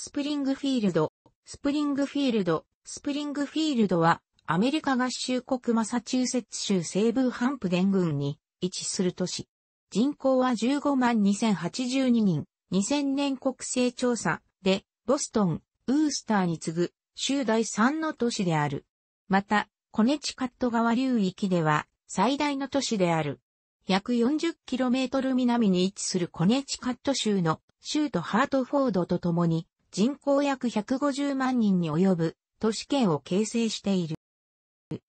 スプリングフィールド、スプリングフィールド、スプリングフィールドは、アメリカ合衆国マサチューセッツ州西部ハンプデン郡に位置する都市。人口は15万2082人、2000年国勢調査で、ボストン、ウースターに次ぐ、州第3の都市である。また、コネチカット川流域では、最大の都市である。約 40km 南に位置するコネチカット州の州都ハートフォードと共に人口約150万人に及ぶ都市圏を形成している。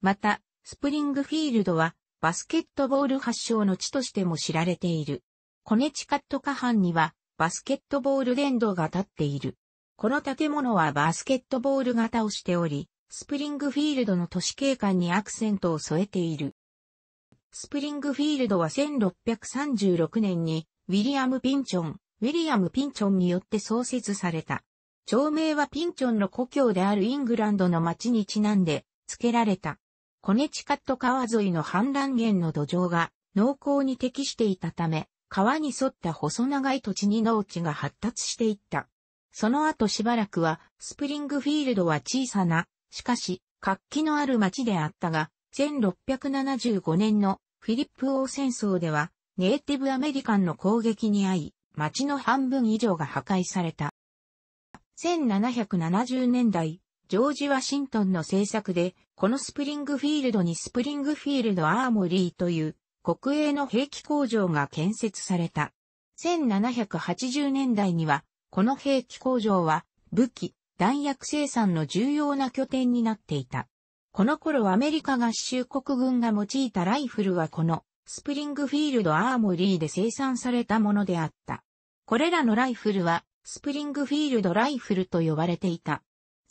また、スプリングフィールドはバスケットボール発祥の地としても知られている。コネチカット下半にはバスケットボール殿堂が建っている。この建物はバスケットボール型をしており、スプリングフィールドの都市景観にアクセントを添えている。スプリングフィールドは1636年にウィリアム・ピンチョン、ウィリアム・ピンチョンによって創設された。町名はピンチョンの故郷であるイングランドの町にちなんで付けられた。コネチカット川沿いの氾濫源の土壌が濃厚に適していたため、川に沿った細長い土地に農地が発達していった。その後しばらくは、スプリングフィールドは小さな、しかし、活気のある町であったが、1675年のフィリップ王戦争では、ネイティブアメリカンの攻撃に遭い、町の半分以上が破壊された。1770年代、ジョージ・ワシントンの製作で、このスプリングフィールドにスプリングフィールド・アーモリーという国営の兵器工場が建設された。1780年代には、この兵器工場は武器、弾薬生産の重要な拠点になっていた。この頃アメリカ合衆国軍が用いたライフルはこのスプリングフィールド・アーモリーで生産されたものであった。これらのライフルはスプリングフィールドライフルと呼ばれていた。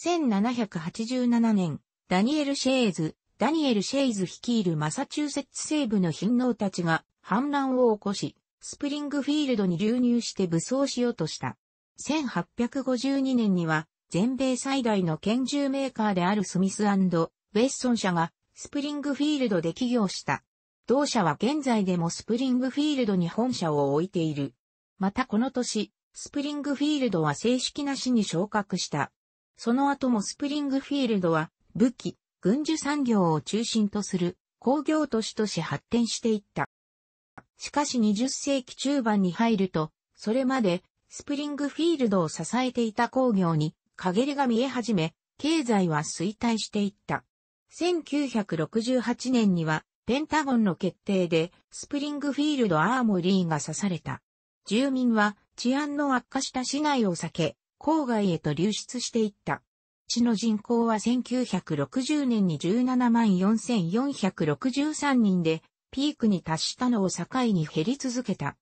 1787年、ダニエル・シェイズ、ダニエル・シェイズ率いるマサチューセッツ西部の貧農たちが反乱を起こし、スプリングフィールドに流入して武装しようとした。1852年には、全米最大の拳銃メーカーであるスミスウェッソン社がスプリングフィールドで起業した。同社は現在でもスプリングフィールドに本社を置いている。またこの年、スプリングフィールドは正式な市に昇格した。その後もスプリングフィールドは武器、軍需産業を中心とする工業都市として発展していった。しかし20世紀中盤に入ると、それまでスプリングフィールドを支えていた工業に陰りが見え始め、経済は衰退していった。1968年にはペンタゴンの決定でスプリングフィールドアーモリーが刺された。住民は治安の悪化した市内を避け、郊外へと流出していった。市の人口は1960年に17万4463人で、ピークに達したのを境に減り続けた。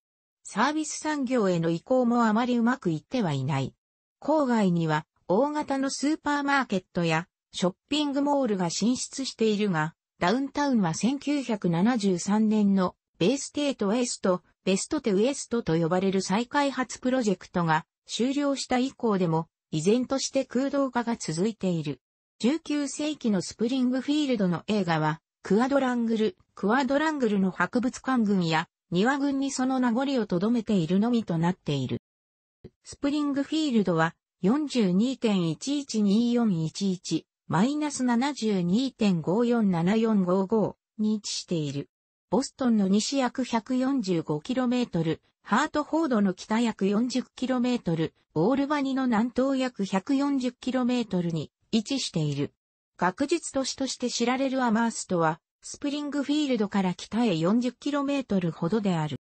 サービス産業への移行もあまりうまくいってはいない。郊外には大型のスーパーマーケットやショッピングモールが進出しているが、ダウンタウンは1973年のベイステートエーストベストテウエストと呼ばれる再開発プロジェクトが終了した以降でも、依然として空洞化が続いている。19世紀のスプリングフィールドの映画は、クアドラングル、クアドラングルの博物館群や庭群にその名残を留めているのみとなっている。スプリングフィールドは42.112411、マイナス72.547455に位置している。ボストンの西約 145km、ハートフォードの北約 40km、オールバニの南東約 140km に位置している。学術都市として知られるアマーストは、スプリングフィールドから北へ 40km ほどである。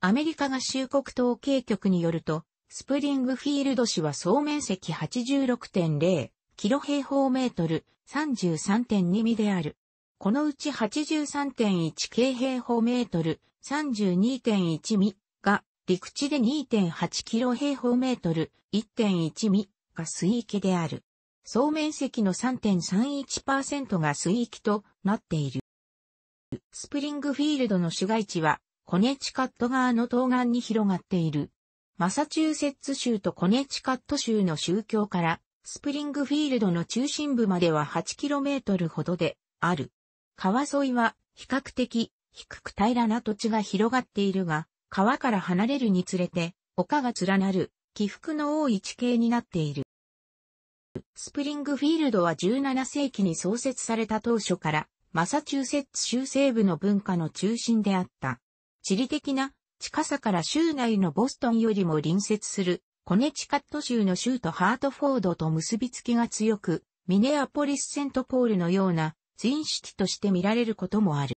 アメリカ合衆国統計局によると、スプリングフィールド市は総面積86.0キロ平方メートル33.2ミである。このうち83.1京平方メートル、32.1ミが陸地で2.8キロ平方メートル、1.1ミが水域である。総面積の3.31%が水域となっている。スプリングフィールドの市街地は、コネチカット側の東岸に広がっている。マサチューセッツ州とコネチカット州の宗教から、スプリングフィールドの中心部までは 8km ほどである。川沿いは比較的低く平らな土地が広がっているが、川から離れるにつれて、丘が連なる起伏の多い地形になっている。スプリングフィールドは17世紀に創設された当初から、マサチューセッツ州西部の文化の中心であった。地理的な近さから州内のボストンよりも隣接するコネチカット州の州とハートフォードと結びつきが強く、ミネアポリス・セントポールのようなツシティとして見られることもある。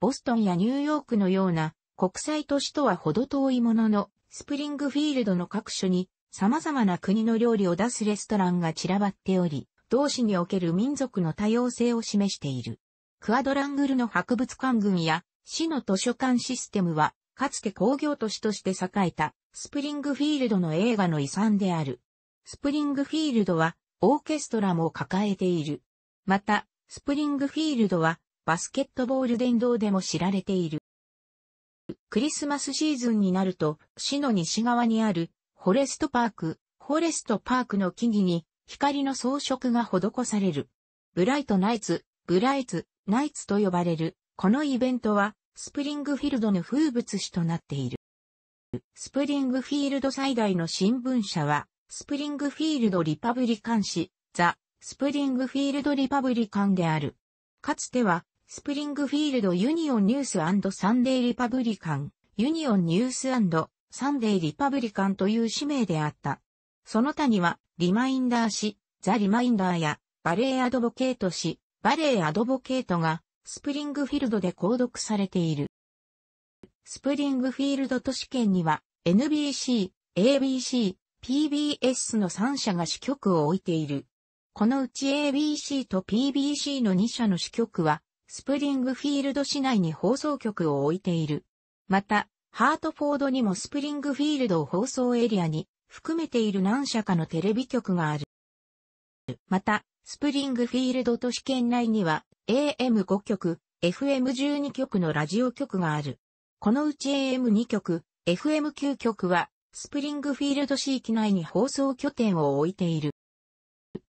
ボストンやニューヨークのような国際都市とはほど遠いものの、スプリングフィールドの各所に様々な国の料理を出すレストランが散らばっており、同市における民族の多様性を示している。クアドラングルの博物館群や市の図書館システムは、かつて工業都市として栄えたスプリングフィールドの映画の遺産である。スプリングフィールドはオーケストラも抱えている。また、スプリングフィールドはバスケットボール殿堂でも知られている。クリスマスシーズンになると市の西側にあるフォレストパーク、フォレストパークの木々に光の装飾が施される。ブライトナイツ、ブライツ、ナイツと呼ばれる、このイベントはスプリングフィールドの風物詩となっている。スプリングフィールド最大の新聞社は、スプリングフィールドリパブリカン紙、ザ・スプリングフィールドリパブリカンである。かつては、スプリングフィールドユニオンニュースサンデーリパブリカン、ユニオンニュースサンデーリパブリカンという使命であった。その他には、リマインダー誌、ザ・リマインダーや、バレーアドボケート誌、バレーアドボケートが、スプリングフィールドで購読されている。スプリングフィールド都市圏には、NBC、ABC、PBS の3社が支局を置いている。このうち ABC と PBC の2社の支局は、スプリングフィールド市内に放送局を置いている。また、ハートフォードにもスプリングフィールドを放送エリアに含めている何社かのテレビ局がある。また、スプリングフィールド都市圏内には AM5 局、FM12 局のラジオ局がある。このうち AM2 局、FM9 局はスプリングフィールド市域内に放送拠点を置いている。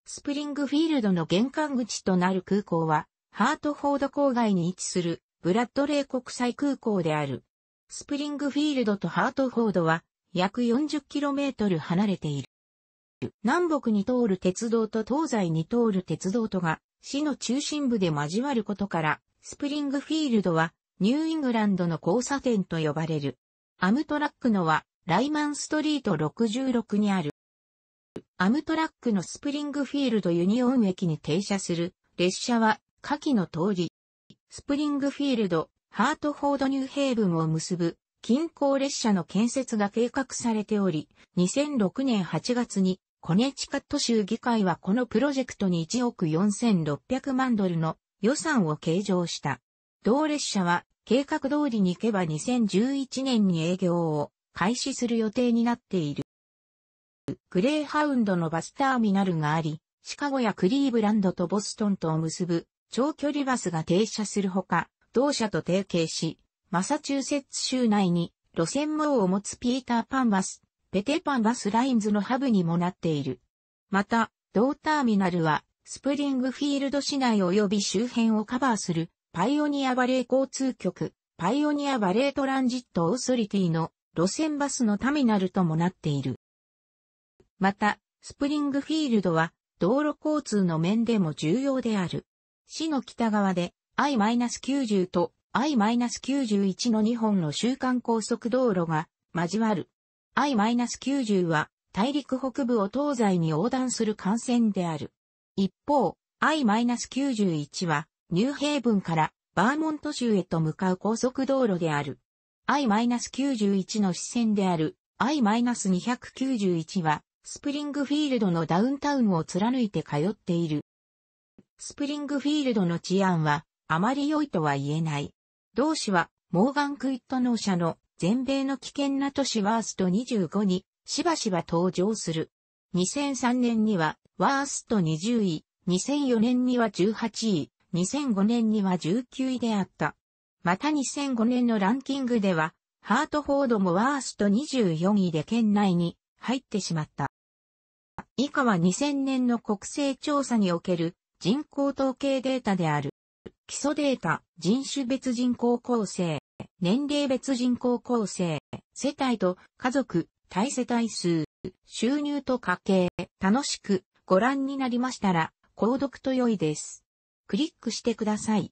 スプリングフィールドの玄関口となる空港は、ハートフォード郊外に位置するブラッドレー国際空港である。スプリングフィールドとハートフォードは約 40km 離れている。南北に通る鉄道と東西に通る鉄道とが市の中心部で交わることから、スプリングフィールドはニューイングランドの交差点と呼ばれる。アムトラックのはライマンストリート66にある。アムトラックのスプリングフィールドユニオン駅に停車する列車は下記の通り、スプリングフィールド、ハートフォードニューヘイブンを結ぶ近郊列車の建設が計画されており、2006年8月にコネチカット州議会はこのプロジェクトに1億4600万ドルの予算を計上した。同列車は計画通りに行けば2011年に営業を開始する予定になっている。グレーハウンドのバスターミナルがあり、シカゴやクリーブランドとボストンとを結ぶ長距離バスが停車するほか、同社と提携し、マサチューセッツ州内に路線網を持つピーターパンバス、ペテパンバスラインズのハブにもなっている。また、同ターミナルは、スプリングフィールド市内及び周辺をカバーする、パイオニアバレー交通局、パイオニアバレートランジットオーソリティの路線バスのターミナルともなっている。また、スプリングフィールドは道路交通の面でも重要である。市の北側で I-90 と I-91 の2本の週間高速道路が交わる。I-90 は大陸北部を東西に横断する幹線である。一方、I-91 はニューヘイブンからバーモント州へと向かう高速道路である。I-91 の支線である I-291 はスプリングフィールドのダウンタウンを貫いて通っている。スプリングフィールドの治安はあまり良いとは言えない。同市はモーガン・クイット納社の全米の危険な都市ワースト25にしばしば登場する。2003年にはワースト20位、2004年には18位、2005年には19位であった。また2005年のランキングでは、ハートフォードもワースト24位で県内に入ってしまった。以下は2000年の国勢調査における人口統計データである。基礎データ、人種別人口構成、年齢別人口構成、世帯と家族、対世帯数、収入と家計、楽しくご覧になりましたら、購読と良いです。クリックしてください。